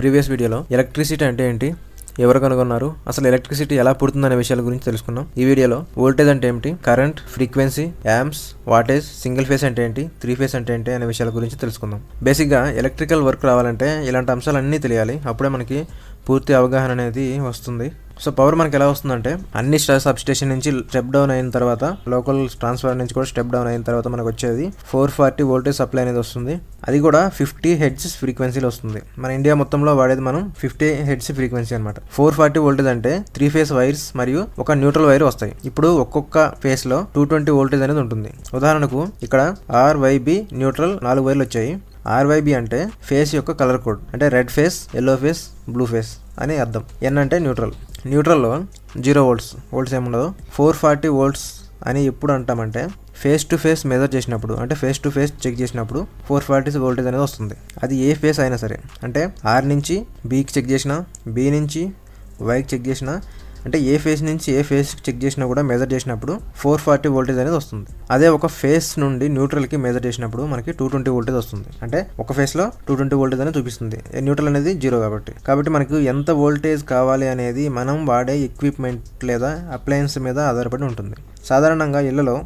previous వీడియోలో electricity అంటే ఏంటి ఎవరు కనుగొన్నారు అసలు ఎలక్ట్రిసిటీ ఎలా పుడుతుందనే విషయాల గురించి తెలుసుకున్నాం ఈ వీడియోలో వోల్టేజ్ అంటే ఏమిటి current frequency amps wattage single phase అంటే ఏంటి త్రీ ఫేస్ అంటే ఏంటి అనే విషయాల గురించి తెలుసుకుందాం బేసిక్గా ఎలక్ట్రికల్ వర్క్ రావాలంటే ఇలాంటి అంశాలన్నీ తెలియాలి అప్పుడే మనకి పూర్తి అవగాహన అనేది వస్తుంది సో పవర్ మనకి ఎలా వస్తుందంటే అన్ని సబ్ స్టేషన్ నుంచి స్టెప్ డౌన్ అయిన తర్వాత లోకల్ ట్రాన్స్ఫార్మర్ నుంచి కూడా స్టెప్ డౌన్ అయిన తర్వాత మనకు వచ్చేది ఫోర్ ఫార్టీ వోల్టేజ్ సప్లై అనేది వస్తుంది అది కూడా ఫిఫ్టీ హెడ్స్ ఫ్రీక్వెన్సీలో వస్తుంది మన ఇండియా మొత్తంలో వాడేది మనం ఫిఫ్టీ హెడ్స్ ఫ్రీక్వెన్సీ అనమాట ఫోర్ ఫార్టీ వోల్టేజ్ అంటే త్రీ ఫేస్ వైర్స్ మరియు ఒక న్యూట్రల్ వైర్ వస్తాయి ఇప్పుడు ఒక్కొక్క ఫేస్ లో టూ ట్వంటీ వోల్టేజ్ అనేది ఉంటుంది ఉదాహరణకు ఇక్కడ వైబి న్యూట్రల్ నాలుగు వైర్లు వచ్చాయి ఆర్వైబి అంటే ఫేస్ యొక్క కలర్ కోడ్ అంటే red phase yellow phase blue phase అని అర్థం ఎన్ అంటే న్యూట్రల్ న్యూట్రల్లో జీరో వోల్ట్స్ వోల్ట్స్ ఏముండదు ఫోర్ ఫార్టీ వోల్ట్స్ అని ఎప్పుడు అంటామంటే ఫేస్ టు ఫేస్ మెజర్ చేసినప్పుడు అంటే ఫేస్ టు ఫేస్ చెక్ చేసినప్పుడు ఫోర్ ఫార్టీస్ వోల్టేజ్ అనేది వస్తుంది అది ఏ ఫేస్ అయినా సరే అంటే ఆర్ నుంచి బీకి చెక్ చేసిన బీ నుంచి వైకి చెక్ చేసినా అంటే ఏ ఫేస్ నుంచి ఏ ఫేస్ చెక్ చేసినా కూడా మెజర్ చేసినప్పుడు ఫోర్ ఫార్టీ వోల్టేజ్ అనేది వస్తుంది అదే ఒక ఫేస్ నుండి న్యూట్రల్కి మెజర్ చేసినప్పుడు మనకి టూ ట్వంటీ వోల్టేజ్ వస్తుంది అంటే ఒక ఫేస్లో టూ ట్వంటీ వోల్టేజ్ అనేది చూపిస్తుంది న్యూట్రల్ అనేది జీరో కాబట్టి కాబట్టి మనకు ఎంత వోల్టేజ్ కావాలి అనేది మనం వాడే ఎక్విప్మెంట్ లేదా అప్లయన్స్ మీద ఆధారపడి ఉంటుంది సాధారణంగా ఇళ్లలో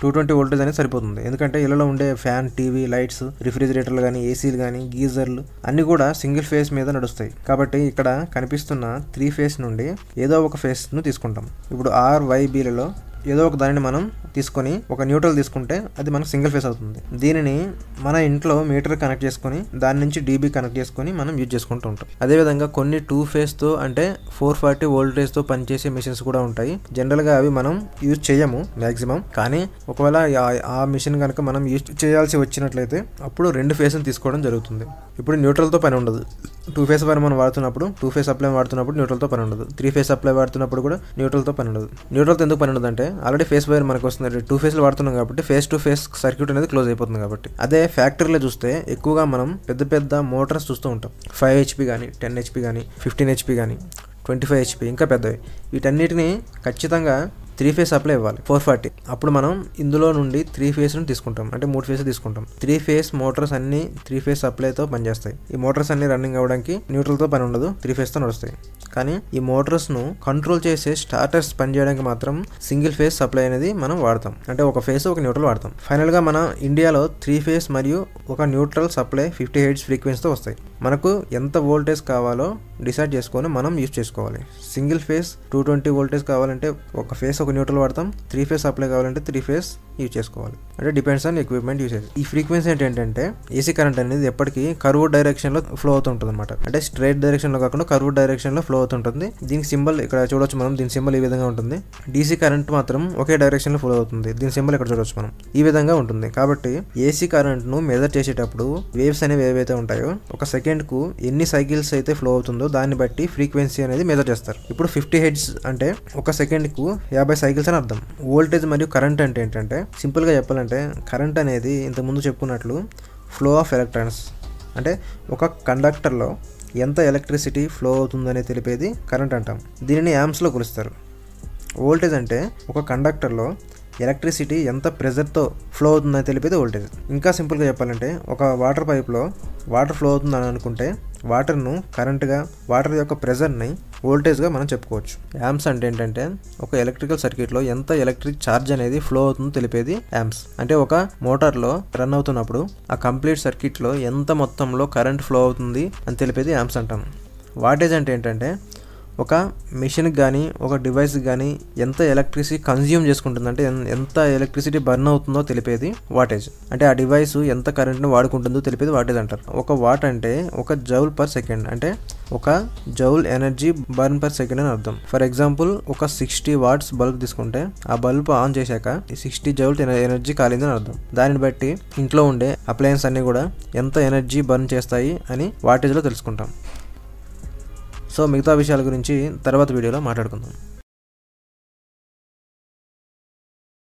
టూ ట్వంటీ వోల్టేజ్ అనేది సరిపోతుంది ఎందుకంటే ఇళ్లలో ఉండే ఫ్యాన్ టీవీ లైట్స్ రిఫ్రిజిరేటర్లు కానీ ఏసీలు కానీ గీజర్లు అన్ని కూడా సింగిల్ ఫేస్ మీద నడుస్తాయి కాబట్టి ఇక్కడ కనిపిస్తున్న త్రీ ఫేస్ నుండి ఏదో ఒక ఫేస్ను తీసుకుంటాం ఇప్పుడు ఆర్ వైబీలలో ఏదో ఒక దానిని మనం తీసుకొని ఒక న్యూట్రల్ తీసుకుంటే అది మనకు సింగిల్ ఫేస్ అవుతుంది దీనిని మన ఇంట్లో మీటర్ కనెక్ట్ చేసుకొని దాని నుంచి డీబీ కనెక్ట్ చేసుకొని మనం యూజ్ చేసుకుంటూ ఉంటాం అదేవిధంగా కొన్ని టూ ఫేస్తో అంటే ఫోర్ ఫార్టీ వోల్టేజ్తో పనిచేసే మిషన్స్ కూడా ఉంటాయి జనరల్గా అవి మనం యూజ్ చేయము మ్యాక్సిమం కానీ ఒకవేళ ఆ మిషన్ కనుక మనం యూజ్ చేయాల్సి వచ్చినట్లయితే అప్పుడు రెండు ఫేస్ని తీసుకోవడం జరుగుతుంది ఇప్పుడు న్యూట్రల్తో పని ఉండదు టూ ఫేస్ అప్లై మనం వాడుతున్నప్పుడు టూ ఫేస్ అప్లై వాడుతున్నప్పుడు న్యూట్రల్తో పని ఉండదు త్రీ ఫేస్ అప్లై వాడుతున్నప్పుడు కూడా న్యూట్రల్తో పని ఉండదు న్యూట్రల్తో ఎందుకు పని ఉండదు అంటే ఆల్రెడీ ఫేస్ వైర్ మనకు వస్తుంది టూ ఫేస్లు వాడుతున్నాం కాబట్టి ఫేస్ టు ఫేస్ సర్క్యూట్ అనేది క్లోజ్ అయిపోతుంది కాబట్టి అదే ఫ్యాక్టరీలో చూస్తే ఎక్కువగా మనం పెద్ద పెద్ద మోటార్స్ చూస్తూ ఉంటాం ఫైవ్ హెచ్పి కానీ టెన్ హెచ్పి కానీ ఫిఫ్టీన్ హెచ్పి కానీ ట్వంటీ ఫైవ్ హెచ్పి ఇంకా పెద్దవి వీటన్నిటిని ఖచ్చితంగా త్రీ ఫేజ్ సప్లై ఇవ్వాలి ఫోర్ ఫార్టీ అప్పుడు మనం ఇందులో నుండి త్రీ ను తీసుకుంటాం అంటే మూడు ఫేస్ తీసుకుంటాం త్రీ ఫేస్ మోటార్స్ అన్ని త్రీ ఫేస్ సప్లైతో పనిచేస్తాయి ఈ మోటార్స్ అన్ని రన్నింగ్ అవ్వడానికి న్యూట్రల్తో పని ఉండదు త్రీ ఫేస్తో నడుస్తాయి కానీ ఈ మోటార్స్ను కంట్రోల్ చేసే స్టార్టర్స్ పనిచేయడానికి మాత్రం సింగిల్ ఫేస్ సప్లై అనేది మనం వాడతాం అంటే ఒక ఫేస్ ఒక న్యూట్రల్ వాడతాం ఫైనల్గా మన ఇండియాలో త్రీ ఫేస్ మరియు ఒక న్యూట్రల్ సప్లై ఫిఫ్టీ హెడ్స్ ఫ్రీక్వెన్సీతో వస్తాయి మనకు ఎంత వోల్టేజ్ కావాలో డిసైడ్ చేసుకొని మనం యూజ్ చేసుకోవాలి single phase two twenty voltage కావాలంటే ఒక ఫేస్ ఒక న్యూట్రల్ వాడతాం త్రీ ఫేస్ సప్లై కావాలంటే త్రీ ఫేస్ యూజ్ చేసుకోవాలి అంటే డిపెండ్స్ ఆన్ ఎక్విప్మెంట్ యూసేజ్ ఈ ఫ్రీక్వెన్సీ ఏంటంటే ఏసీ కరెంట్ అనేది ఎప్పటికీ కరువు లో ఫ్లో అవుతుంటుంది అనమాట అంటే స్ట్రైట్ డైరెక్షన్ లో కాకుండా కరువు లో ఫ్లో అవుతుంటుంది దీని సింబల్ ఇక్కడ చూడొచ్చు మనం దీని సింబల్ ఈ విధంగా ఉంటుంది డీసీ కరెంట్ మాత్రం ఒకే డైరెక్షన్ లో ఫ్లో అవుతుంది దీని సింబల్ ఇక్కడ చూడొచ్చు మనం ఈ విధంగా ఉంటుంది కాబట్టి ఏసీ కరెంట్ ను మెజర్ చేసేటప్పుడు వేవ్స్ అనేవి ఏవైతే ఉంటాయో ఒక సెకండ్ కు ఎన్ని సైకిల్స్ అయితే ఫ్లో అవుతుందో దాన్ని బట్టి ఫ్రీక్వెన్సీ అనేది మెజర్ చేస్తారు ఇప్పుడు ఫిఫ్టీ హెడ్స్ అంటే ఒక సెకండ్ కు యాభై సైకిల్స్ అని అర్థం వోల్టేజ్ మరియు కరెంట్ అంటే ఏంటంటే సింపుల్ గా చెప్పాలంటే ఏంటంటే కరెంట్ అనేది ఇంతకుముందు చెప్పుకున్నట్లు ఫ్లో ఆఫ్ ఎలక్ట్రాన్స్ అంటే ఒక కండక్టర్లో ఎంత ఎలక్ట్రిసిటీ ఫ్లో అవుతుందనే తెలిపేది కరెంట్ అంటాం దీనిని యామ్స్లో కొలుస్తారు వోల్టేజ్ అంటే ఒక కండక్టర్లో ఎలక్ట్రిసిటీ ఎంత ప్రెజర్తో ఫ్లో అవుతుందని తెలిపేది వోల్టేజ్ ఇంకా సింపుల్గా చెప్పాలంటే ఒక వాటర్ పైప్లో వాటర్ ఫ్లో అవుతుందని అనుకుంటే వాటర్ను కరెంట్గా వాటర్ యొక్క ప్రెజర్ని వోల్టేజ్గా మనం చెప్పుకోవచ్చు యాంప్స్ అంటే ఏంటంటే ఒక ఎలక్ట్రికల్ సర్క్యూట్లో ఎంత ఎలక్ట్రిక్ ఛార్జ్ అనేది ఫ్లో అవుతుందో తెలిపేది యామ్స్ అంటే ఒక మోటార్లో రన్ అవుతున్నప్పుడు ఆ కంప్లీట్ సర్క్యూట్లో ఎంత మొత్తంలో కరెంట్ ఫ్లో అవుతుంది అని తెలిపేది యామ్స్ అంటాం వాటేజ్ అంటే ఏంటంటే ఒక మిషన్కి కానీ ఒక డివైస్కి కానీ ఎంత ఎలక్ట్రిసిటీ కన్జ్యూమ్ చేసుకుంటుంది అంటే ఎంత ఎలక్ట్రిసిటీ బర్న్ అవుతుందో తెలిపేది వాటేజ్ అంటే ఆ డివైస్ ఎంత కరెంట్ను వాడుకుంటుందో తెలిపేది వాటేజ్ అంటారు ఒక వాట్ అంటే ఒక జౌల్ పర్ సెకండ్ అంటే ఒక joule energy burn per second అని అర్థం ఫర్ ఎగ్జాంపుల్ ఒక సిక్స్టీ వాట్స్ బల్బ్ తీసుకుంటే ఆ బల్బ్ ఆన్ చేశాక సిక్స్టీ జౌల్ ఎనర్జీ కాలిందని అర్థం దాన్ని బట్టి ఇంట్లో ఉండే అప్లయన్స్ అన్నీ కూడా ఎంత ఎనర్జీ బర్న్ చేస్తాయి అని వాటేజ్లో తెలుసుకుంటాం సో మిగతా విషయాల గురించి తర్వాత వీడియోలో మాట్లాడుకుందాం